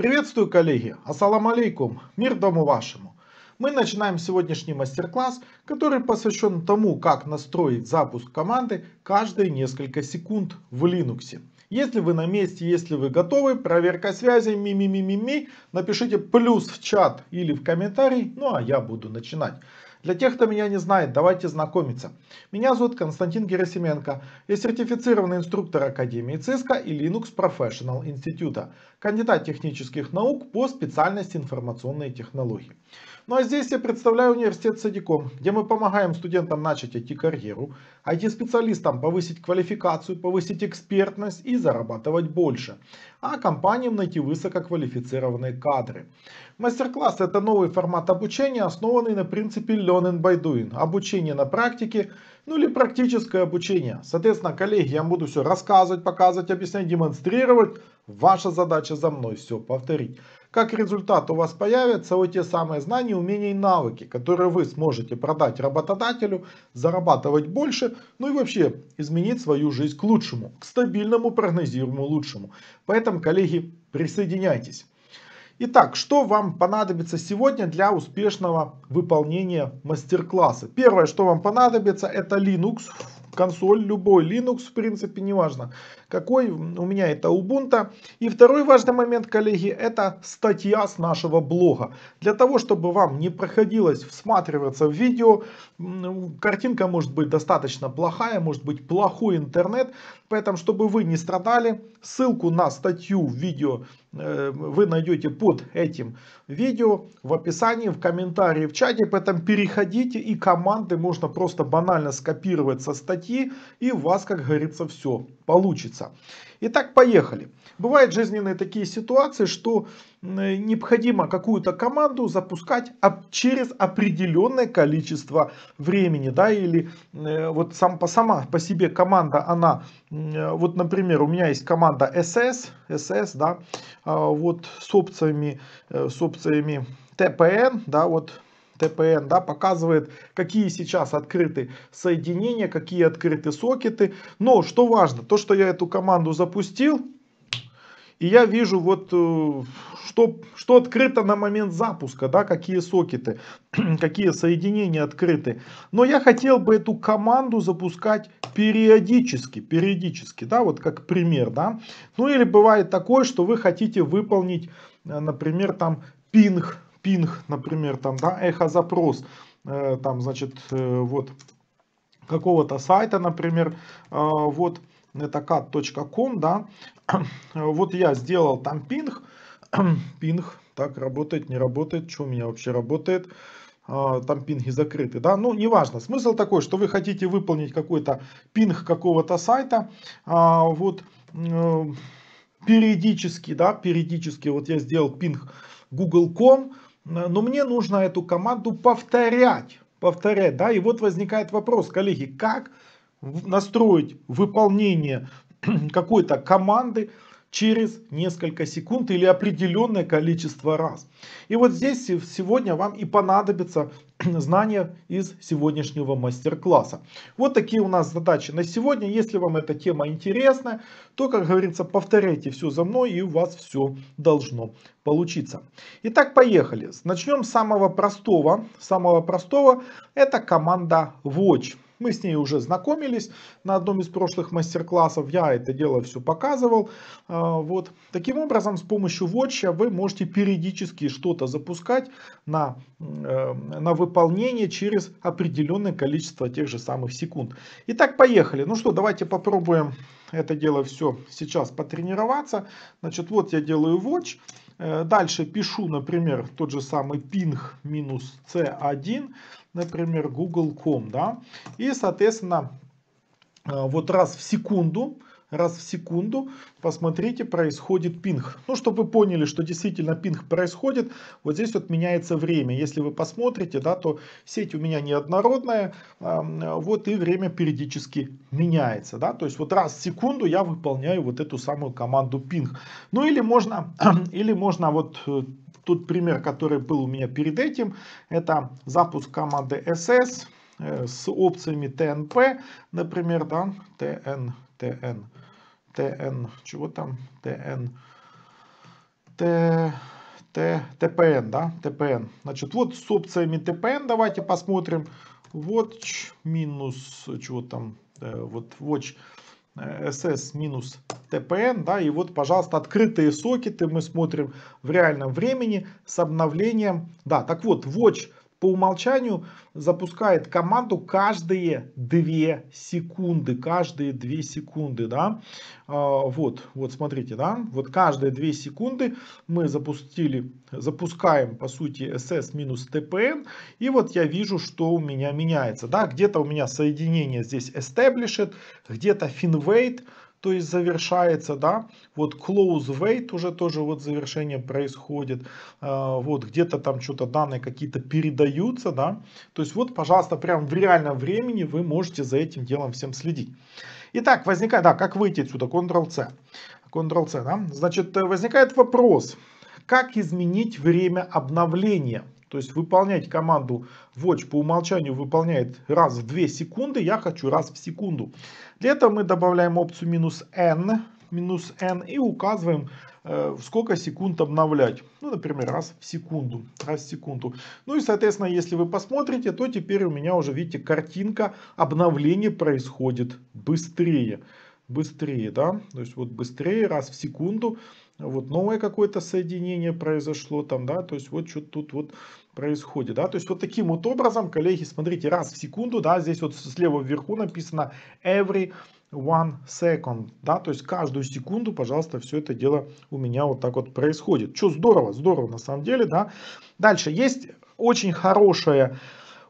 Приветствую, коллеги! Ассалам алейкум! Мир дому вашему! Мы начинаем сегодняшний мастер-класс, который посвящен тому, как настроить запуск команды каждые несколько секунд в Linux. Если вы на месте, если вы готовы, проверка связи, ми-ми-ми-ми-ми, напишите плюс в чат или в комментарий, ну а я буду начинать. Для тех, кто меня не знает, давайте знакомиться. Меня зовут Константин Герасименко. Я сертифицированный инструктор Академии ЦИСКО и Linux Professional Института, кандидат технических наук по специальности информационные технологии. Ну а здесь я представляю университет Садиком, где мы помогаем студентам начать IT-карьеру, IT-специалистам повысить квалификацию, повысить экспертность и зарабатывать больше, а компаниям найти высококвалифицированные кадры. Мастер-класс – это новый формат обучения, основанный на принципе Learning by Doing – обучение на практике, ну или практическое обучение. Соответственно, коллеги, я буду все рассказывать, показывать, объяснять, демонстрировать. Ваша задача за мной все повторить. Как результат у вас появятся вот те самые знания, умения и навыки, которые вы сможете продать работодателю, зарабатывать больше, ну и вообще изменить свою жизнь к лучшему, к стабильному, прогнозируемому лучшему. Поэтому, коллеги, присоединяйтесь. Итак, что вам понадобится сегодня для успешного выполнения мастер-класса? Первое, что вам понадобится, это Linux консоль, любой Linux, в принципе, неважно какой, у меня это Ubuntu. И второй важный момент, коллеги, это статья с нашего блога. Для того, чтобы вам не проходилось всматриваться в видео, картинка может быть достаточно плохая, может быть плохой интернет, поэтому, чтобы вы не страдали, ссылку на статью, в видео Э, вы найдете под этим видео, в описании, в комментарии, в чате. Поэтому переходите и команды можно просто банально скопировать со статьи и у вас, как говорится, все получится. Итак, поехали. Бывают жизненные такие ситуации, что необходимо какую-то команду запускать через определенное количество времени, да, или э, вот сам по сама по себе команда, она, э, вот, например, у меня есть команда SS, SS, да, а, вот с опциями, э, с опциями TPN, да, вот ТПН, да, показывает, какие сейчас открыты соединения, какие открыты сокеты. Но что важно, то, что я эту команду запустил, и я вижу вот, э, что, что открыто на момент запуска, да, какие сокеты, какие соединения открыты. Но я хотел бы эту команду запускать периодически, периодически, да, вот как пример, да. Ну или бывает такое, что вы хотите выполнить, э, например, там пинг пинг, например, там, да, эхо-запрос, э, там, значит, э, вот, какого-то сайта, например, э, вот, это cat.com, да, вот я сделал там пинг, пинг, так, работает, не работает, что у меня вообще работает, э, там пинги закрыты, да, ну, неважно. Смысл такой, что вы хотите выполнить какой-то пинг какого-то сайта, э, вот, э, периодически, да, периодически, вот я сделал пинг google.com, Э, но мне нужно эту команду повторять. Повторять, да, и вот возникает вопрос, коллеги, как настроить выполнение какой-то команды через несколько секунд или определенное количество раз. И вот здесь сегодня вам и понадобится знания из сегодняшнего мастер-класса. Вот такие у нас задачи на сегодня. Если вам эта тема интересна, то, как говорится, повторяйте все за мной и у вас все должно получиться. Итак, поехали. Начнем с самого простого. Самого простого это команда Watch. Мы с ней уже знакомились на одном из прошлых мастер-классов. Я это дело все показывал. Э, вот. Таким образом, с помощью Watch вы можете периодически что-то запускать на, э, на выполнение через определенное количество тех же самых секунд. Итак, поехали. Ну что, давайте попробуем это дело все сейчас потренироваться. Значит, вот я делаю Watch. Э, дальше пишу, например, тот же самый ping минус C1 например, google.com, да, и, соответственно, а, вот раз в секунду раз в секунду, посмотрите, происходит пинг. Ну, чтобы вы поняли, что действительно пинг происходит, вот здесь вот меняется время. Если вы посмотрите, да, то сеть у меня неоднородная, вот и время периодически меняется, да, то есть вот раз в секунду я выполняю вот эту самую команду пинг. Ну, или можно, или можно вот э, тут пример, который был у меня перед этим, это запуск команды SS, э, с опциями ТНП, например, да, ТН, ТН, ТН, чего там? ТН, t, t, tpn, да? ТПН. Значит, вот с опциями ТПН, давайте посмотрим. watch минус, чего там? Э, вот watch ss э, минус ТПН, да, и вот, пожалуйста, открытые сокеты мы смотрим в реальном времени с обновлением. Да, так вот, watch по умолчанию запускает команду каждые 2 секунды. Каждые 2 секунды, да. А, вот, вот смотрите, да. Вот каждые 2 секунды мы запустили, запускаем, по сути, SS TPN. И вот я вижу, что у меня меняется, да. Где-то у меня соединение здесь established, где-то finwait то есть завершается, да, вот close wait уже тоже вот завершение происходит, э, вот где-то там что-то данные какие-то передаются, да, то есть вот, пожалуйста, прям в реальном времени вы можете за этим делом всем следить. Итак, возникает, да, как выйти отсюда, Ctrl-C, Ctrl-C, да, значит, возникает вопрос, как изменить время обновления то есть выполнять команду watch по умолчанию выполняет раз в 2 секунды. Я хочу раз в секунду. Для этого мы добавляем опцию минус n, минус n и указываем э, сколько секунд обновлять. Ну, например, раз в секунду. Раз в секунду. Ну и, соответственно, если вы посмотрите, то теперь у меня уже, видите, картинка обновления происходит быстрее. Быстрее, да? То есть вот быстрее, раз в секунду вот новое какое-то соединение произошло там, да, то есть вот что тут вот происходит, да, то есть вот таким вот образом, коллеги, смотрите, раз в секунду, да, здесь вот слева вверху написано every one second, да, то есть каждую секунду, пожалуйста, все это дело у меня вот так вот происходит. Что здорово, здорово на самом деле, да. Дальше есть очень хорошая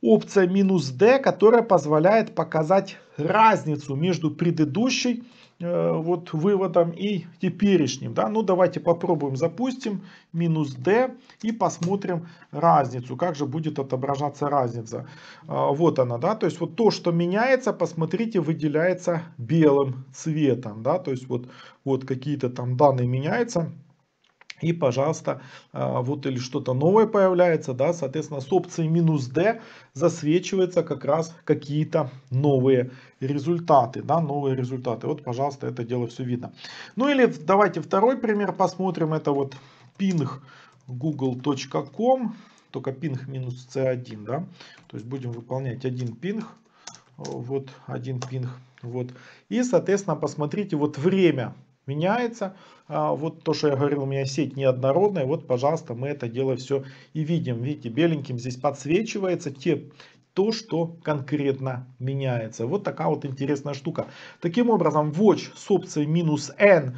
опция минус D, которая позволяет показать разницу между предыдущей Э, вот выводом и теперешним. Да? Ну давайте попробуем запустим минус d и посмотрим разницу. Как же будет отображаться разница. Э, вот она. да, То есть вот то, что меняется, посмотрите, выделяется белым цветом. да, То есть вот, вот какие-то там данные меняются. И, пожалуйста, а, вот или что-то новое появляется, да, соответственно, с опцией минус D засвечиваются как раз какие-то новые результаты, да, новые результаты. Вот, пожалуйста, это дело все видно. Ну или давайте второй пример посмотрим, это вот ping google.com, только ping минус c1, да, то есть будем выполнять один ping, вот один ping, вот, и, соответственно, посмотрите, вот время, меняется. А вот то, что я говорил, у меня сеть неоднородная. Вот, пожалуйста, мы это дело все и видим. Видите, беленьким здесь подсвечивается те, то, что конкретно меняется. Вот такая вот интересная штука. Таким образом, watch с опцией минус N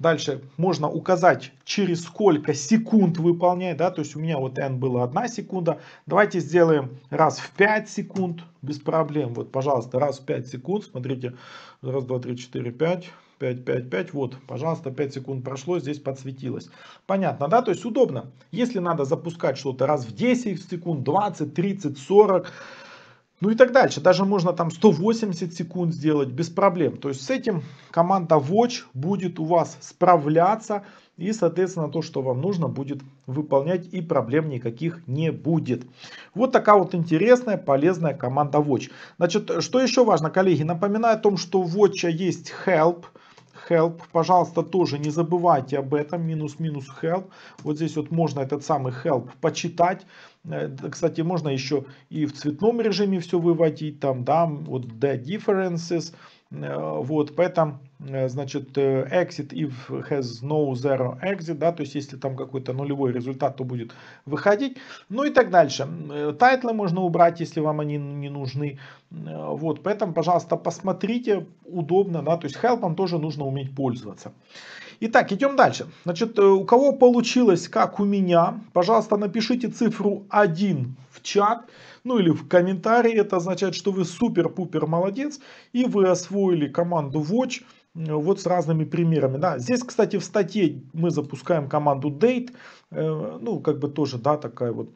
Дальше можно указать, через сколько секунд выполняет. Да? То есть у меня вот n было 1 секунда. Давайте сделаем раз в 5 секунд без проблем. Вот, пожалуйста, раз в 5 секунд. Смотрите, раз, два, три, четыре, пять. 5, 5, 5. Вот, пожалуйста, 5 секунд прошло, здесь подсветилось. Понятно, да? То есть удобно. Если надо запускать что-то раз в 10 секунд, 20, 30, 40, ну и так дальше. Даже можно там 180 секунд сделать без проблем. То есть с этим команда Watch будет у вас справляться. И, соответственно, то, что вам нужно, будет выполнять. И проблем никаких не будет. Вот такая вот интересная, полезная команда Watch. Значит, что еще важно, коллеги? Напоминаю о том, что у Watch есть Help help. Пожалуйста, тоже не забывайте об этом. Минус-минус help. Вот здесь вот можно этот самый help почитать. Э, кстати, можно еще и в цветном режиме все выводить. Там, да, вот the differences. Э, вот, поэтому Э, значит, э, exit if has no zero exit, да, то есть если там какой-то нулевой результат, то будет выходить, ну и так дальше. Э, тайтлы можно убрать, если вам они не нужны, вот, поэтому, пожалуйста, посмотрите, удобно, да, то есть help тоже нужно уметь пользоваться. Итак, идем дальше. Значит, э, у кого получилось, как у меня, пожалуйста, напишите цифру 1 в чат, ну или в комментарии. Это означает, что вы супер-пупер молодец и вы освоили команду Watch э, вот с разными примерами. Да. Здесь, кстати, в статье мы запускаем команду date, э, ну, как бы тоже, да, такая вот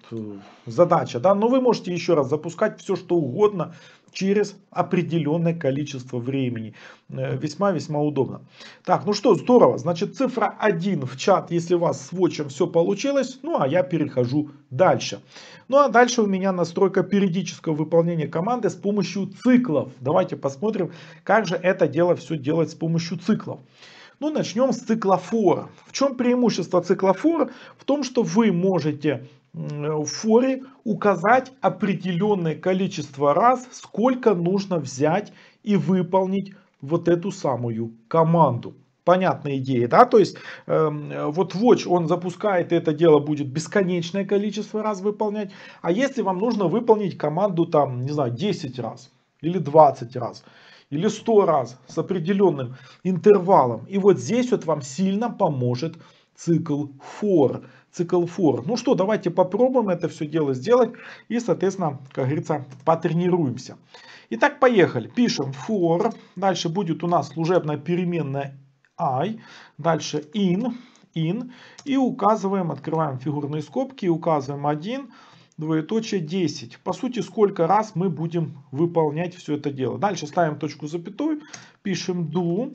задача, да, но вы можете еще раз запускать все, что угодно, через определенное количество времени. Весьма-весьма э, удобно. Так, ну что, здорово. Значит, цифра 1 в чат, если у вас с вочем все получилось. Ну, а я перехожу дальше. Ну, а дальше у меня настройка периодического выполнения команды с помощью циклов. Давайте посмотрим, как же это дело все делать с помощью циклов. Ну, начнем с циклофора. В чем преимущество циклофора? В том, что вы можете Э, в форе указать определенное количество раз, сколько нужно взять и выполнить вот эту самую команду. Понятная идея, да? То есть э, вот Watch, он запускает, и это дело будет бесконечное количество раз выполнять. А если вам нужно выполнить команду там, не знаю, 10 раз или 20 раз, или 100 раз с определенным интервалом. И вот здесь вот вам сильно поможет цикл for цикл фур. Ну что, давайте попробуем это все дело сделать и, соответственно, как говорится, потренируемся. Итак, поехали. Пишем for, дальше будет у нас служебная переменная i, дальше in, in, и указываем, открываем фигурные скобки, указываем 1, двоеточие 10. По сути, сколько раз мы будем выполнять все это дело. Дальше ставим точку запятой, пишем do,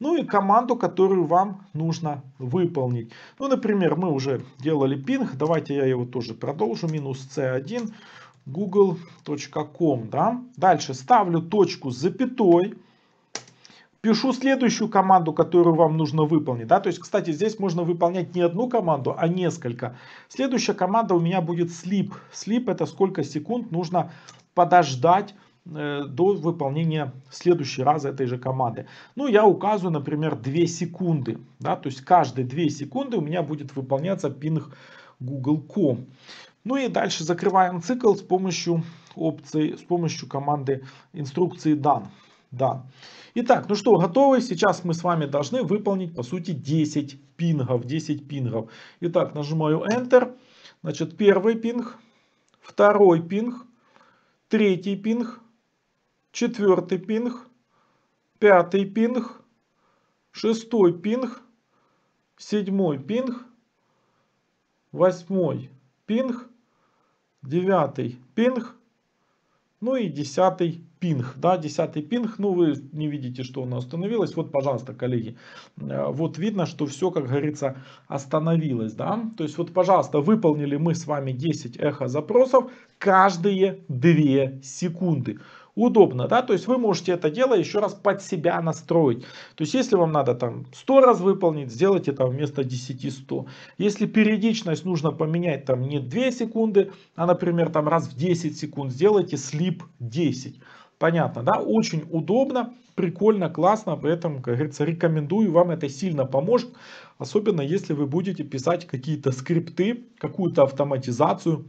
ну и команду, которую вам нужно выполнить. Ну, например, мы уже делали пинг, давайте я его тоже продолжу, минус c1, google.com, да. Дальше ставлю точку с запятой, пишу следующую команду, которую вам нужно выполнить. Да? То есть, кстати, здесь можно выполнять не одну команду, а несколько. Следующая команда у меня будет sleep. Sleep это сколько секунд нужно подождать Э, до выполнения следующей раза этой же команды. Ну, я указываю, например, 2 секунды. Да, то есть каждые 2 секунды у меня будет выполняться пинг google.com. Ну и дальше закрываем цикл с помощью опции, с помощью команды инструкции done. Да. Итак, ну что, готовы? Сейчас мы с вами должны выполнить, по сути, 10 пингов. 10 пингов. Итак, нажимаю Enter. Значит, первый пинг, второй пинг, третий пинг, четвертый пинг, пятый пинг, шестой пинг, седьмой пинг, восьмой пинг, девятый пинг, ну и десятый пинг, да, десятый пинг, ну вы не видите, что оно остановилось, вот, пожалуйста, коллеги, э, вот видно, что все, как говорится, остановилось, да, то есть вот, пожалуйста, выполнили мы с вами 10 эхо запросов каждые 2 секунды удобно, да, то есть вы можете это дело еще раз под себя настроить. То есть если вам надо там 100 раз выполнить, сделайте там вместо 10 100. Если периодичность нужно поменять там не 2 секунды, а, например, там раз в 10 секунд, сделайте слип 10. Понятно, да? Очень удобно, прикольно, классно, поэтому, как говорится, рекомендую, вам это сильно поможет, особенно если вы будете писать какие-то скрипты, какую-то автоматизацию,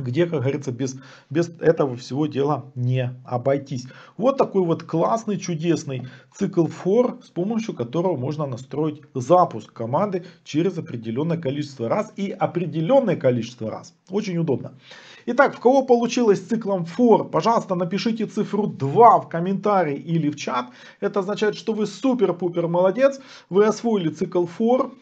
где, как говорится, без, без этого всего дела не обойтись. Вот такой вот классный, чудесный цикл for, с помощью которого можно настроить запуск команды через определенное количество раз и определенное количество раз. Очень удобно. Итак, в кого получилось циклом for, пожалуйста, напишите цифру 2 в комментарии или в чат. Это означает, что вы супер-пупер молодец, вы освоили цикл for,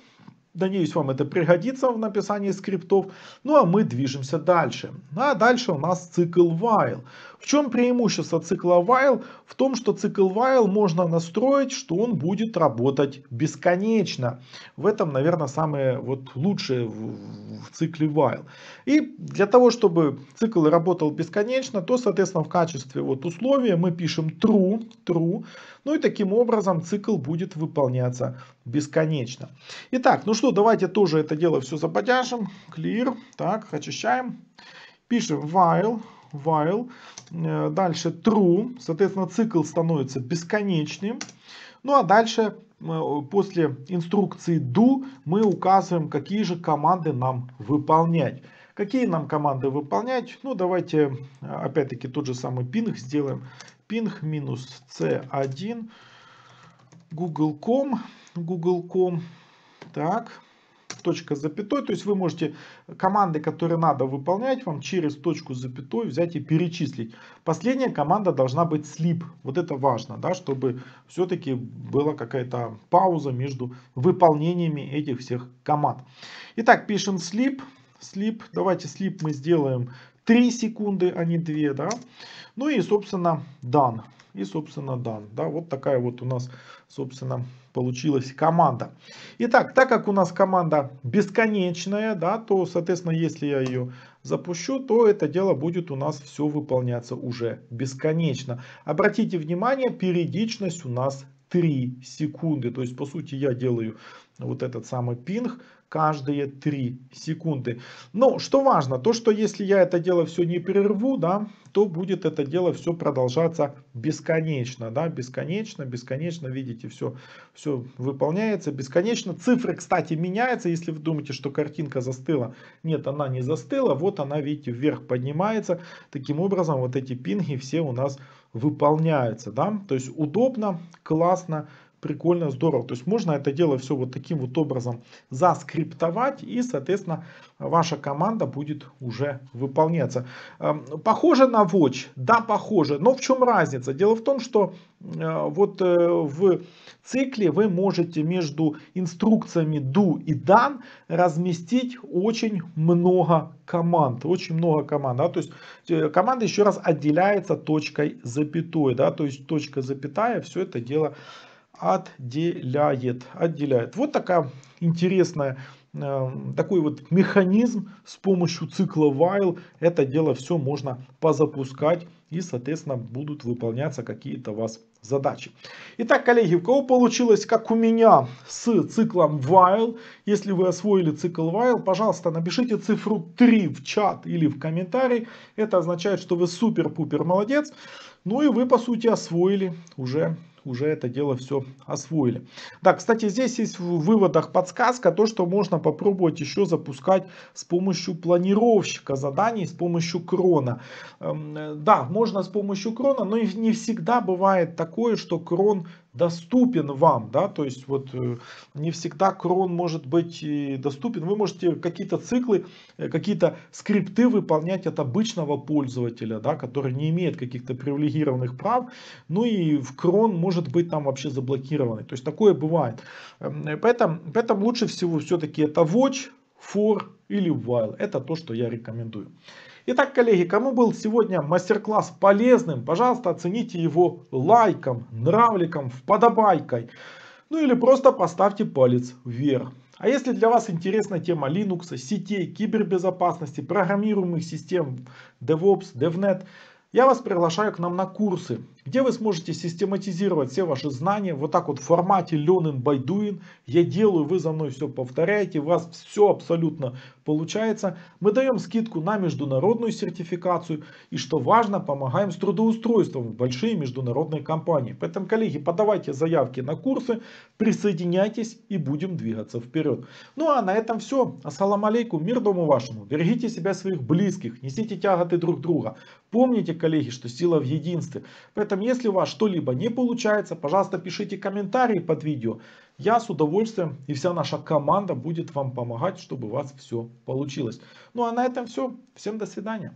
Надеюсь, вам это пригодится в написании скриптов. Ну а мы движемся дальше. А дальше у нас цикл while. В чем преимущество цикла while? В том, что цикл while можно настроить, что он будет работать бесконечно. В этом, наверное, самое вот лучшее в, в цикле while. И для того, чтобы цикл работал бесконечно, то, соответственно, в качестве вот условия мы пишем true, true. Ну и таким образом цикл будет выполняться бесконечно. Итак, ну что, давайте тоже это дело все заподяжим. Clear. Так, очищаем. Пишем while while. Э, дальше true, соответственно, цикл становится бесконечным. Ну а дальше э, после инструкции do мы указываем, какие же команды нам выполнять. Какие нам команды выполнять? Ну давайте э, опять-таки тот же самый ping сделаем. ping минус c1 google.com google.com так точка запятой. То есть вы можете команды, которые надо выполнять, вам через точку запятой взять и перечислить. Последняя команда должна быть sleep. Вот это важно, да, чтобы все-таки была какая-то пауза между выполнениями этих всех команд. Итак, пишем sleep. Sleep. Давайте sleep мы сделаем 3 секунды, а не 2, да. Ну и, собственно, done. И, собственно, done. Да, вот такая вот у нас, собственно, получилась команда. Итак, так как у нас команда бесконечная, да, то, соответственно, если я ее запущу, то это дело будет у нас все выполняться уже бесконечно. Обратите внимание, периодичность у нас 3 секунды. То есть, по сути, я делаю вот этот самый пинг каждые 3 секунды. Но что важно, то что если я это дело все не прерву, да, то будет это дело все продолжаться бесконечно, да, бесконечно, бесконечно, видите, все, все выполняется бесконечно. Цифры, кстати, меняются, если вы думаете, что картинка застыла. Нет, она не застыла, вот она, видите, вверх поднимается. Таким образом, вот эти пинги все у нас выполняются, да, то есть удобно, классно, прикольно, здорово. То есть можно это дело все вот таким вот образом заскриптовать и, соответственно, ваша команда будет уже выполняться. Эм, похоже на Watch? Да, похоже. Но в чем разница? Дело в том, что э, вот э, в цикле вы можете между инструкциями do и done разместить очень много команд. Очень много команд. Да? То есть э, команда еще раз отделяется точкой запятой. Да? То есть точка запятая все это дело отделяет. отделяет. Вот такая интересная э, такой вот механизм с помощью цикла while это дело все можно позапускать и соответственно будут выполняться какие-то у вас задачи. Итак, коллеги, у кого получилось, как у меня с циклом while, если вы освоили цикл while, пожалуйста, напишите цифру 3 в чат или в комментарий. Это означает, что вы супер-пупер молодец. Ну и вы, по сути, освоили уже уже это дело все освоили. Да, кстати, здесь есть в выводах подсказка, то, что можно попробовать еще запускать с помощью планировщика заданий, с помощью крона. Эм, э, да, можно с помощью крона, но не всегда бывает такое, что крон доступен вам, да, то есть вот э, не всегда крон может быть доступен, вы можете какие-то циклы, э, какие-то скрипты выполнять от обычного пользователя, да, который не имеет каких-то привилегированных прав, ну и в крон может быть там вообще заблокированный, то есть такое бывает. Эм, э, поэтому, поэтому лучше всего все-таки это watch, for или while, это то, что я рекомендую. Итак, коллеги, кому был сегодня мастер-класс полезным, пожалуйста, оцените его лайком, нравликом, подобайкой, Ну или просто поставьте палец вверх. А если для вас интересна тема Linux, сетей, кибербезопасности, программируемых систем, DevOps, DevNet, я вас приглашаю к нам на курсы где вы сможете систематизировать все ваши знания, вот так вот в формате learning by doing, я делаю, вы за мной все повторяете, у вас все абсолютно получается. Мы даем скидку на международную сертификацию и, что важно, помогаем с трудоустройством в большие международные компании. Поэтому, коллеги, подавайте заявки на курсы, присоединяйтесь и будем двигаться вперед. Ну а на этом все. Ассалам алейкум, мир дому вашему. Берегите себя, своих близких, несите тяготы друг друга. Помните, коллеги, что сила в единстве. Поэтому этом, если у вас что-либо не получается, пожалуйста, пишите комментарии под видео. Я с удовольствием и вся наша команда будет вам помогать, чтобы у вас все получилось. Ну а на этом все. Всем до свидания.